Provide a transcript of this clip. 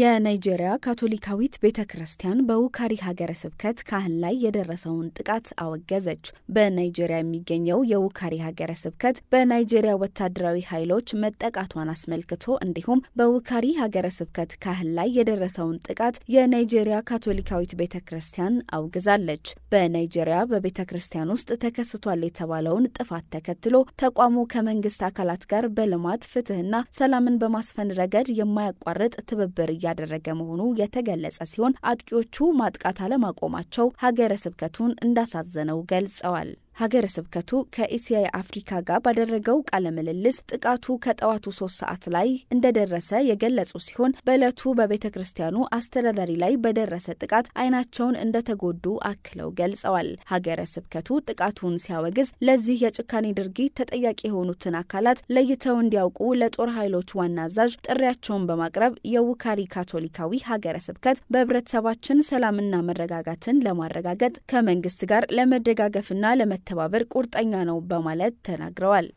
የናይጄሪያ ካቶሊካዊት ቤተ ክርስቲያን በውካሪ ሀገረ ስብከት ካህን ላይ የደረሰውን ጥቃት አወገዘች። በናይጄሪያ የሚገኘው የውካሪ ሀገረ ስብከት በናይጄሪያ ወታደራዊ ኃይሎች መጠቃቷን አስመልክቶ እንዲሁም በውካሪ ሀገረ ስብከት ካህን ላይ የደረሰውን ጥቃት የናይጄሪያ ካቶሊካዊት ቤተ ክርስቲያን አውግዛለች። በናይጄሪያ በቤተ ክርስቲያን ውስጥ ተከስቷል የተባለውን ጥፋት ተከትሎ ተቋሙ ከመንግስት አካላት ጋር በልማት ፍትህና ሰላምን በማስፈን ረገድ የማያቋርጥ ትብብር እያደረገ መሆኑ የተገለጸ ሲሆን አጥቂዎቹ ማጥቃት አለማቆማቸው ሀገረ ስብከቱን እንዳሳዘነው ገልጸዋል። ሀገረ ስብከቱ ከኢሲያ አፍሪካ ጋር ባደረገው ቃለ ምልልስ ጥቃቱ ከጠዋቱ ሶስት ሰዓት ላይ እንደደረሰ የገለጹ ሲሆን በዕለቱ በቤተ ክርስቲያኑ አስተዳዳሪ ላይ በደረሰ ጥቃት ዓይናቸውን እንደተጎዱ አክለው ገልጸዋል። ሀገረ ስብከቱ ጥቃቱን ሲያወግዝ ለዚህ የጭካኔ ድርጊት ተጠያቂ የሆኑትን አካላት ለይተው እንዲያውቁ ለጦር ኃይሎች ዋና አዛዥ ጥሪያቸውን በማቅረብ የውካሪ ካቶሊካዊ ሀገረ ስብከት በህብረተሰባችን ሰላምና መረጋጋትን ለማረጋገጥ ከመንግስት ጋር ለመደጋገፍና ለመ ለመተባበር ቁርጠኛ ነው በማለት ተናግረዋል።